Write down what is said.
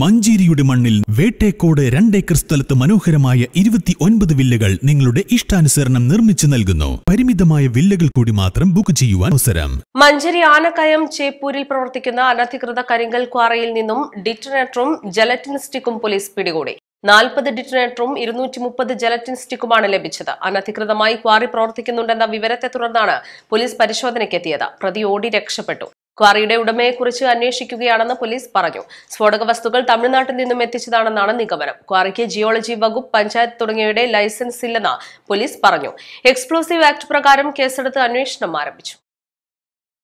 മഞ്ചേരിയുടെ മണ്ണിൽ വേട്ടേക്കോട് രണ്ടേക്കർ സ്ഥലത്ത് മനോഹരമായ ഇരുപത്തി ഒൻപത് വില്ലകൾ നിങ്ങളുടെ ഇഷ്ടാനുസരണം നിർമ്മിച്ചു നൽകുന്നു പരിമിതമായ വില്ലകൾ കൂടി മാത്രം ബുക്ക് ചെയ്യുവാൻ അവസരം മഞ്ചേരി ആനക്കയം ചേപ്പൂരിൽ പ്രവർത്തിക്കുന്ന അനധികൃത കരിങ്കൽ ക്വാറയിൽ നിന്നും ഡിറ്റനേറ്ററും ജലറ്റിൻ സ്റ്റിക്കും പോലീസ് പിടികൂടി നാൽപ്പത് ഡിറ്റനേറ്ററും ഇരുന്നൂറ്റി മുപ്പത് ജലറ്റിൻ സ്റ്റിക്കുമാണ് ലഭിച്ചത് അനധികൃതമായി ക്വാറി പ്രവർത്തിക്കുന്നുണ്ടെന്ന വിവരത്തെ തുടർന്നാണ് പോലീസ് പരിശോധനയ്ക്കെത്തിയത് പ്രതി ഓടി രക്ഷപ്പെട്ടു ക്വാറിയുടെ ഉടമയെക്കുറിച്ച് അന്വേഷിക്കുകയാണെന്ന് പോലീസ് പറഞ്ഞു സ്ഫോടക വസ്തുക്കൾ തമിഴ്നാട്ടിൽ നിന്നും എത്തിച്ചതാണെന്നാണ് നിഗമനം ക്വാറിക്ക് ജിയോളജി വകുപ്പ് പഞ്ചായത്ത് തുടങ്ങിയവയുടെ ലൈസൻസ് ഇല്ലെന്ന് പോലീസ് പറഞ്ഞു എക്സ്പ്ലോസീവ് ആക്ട് പ്രകാരം കേസെടുത്ത് അന്വേഷണം ആരംഭിച്ചു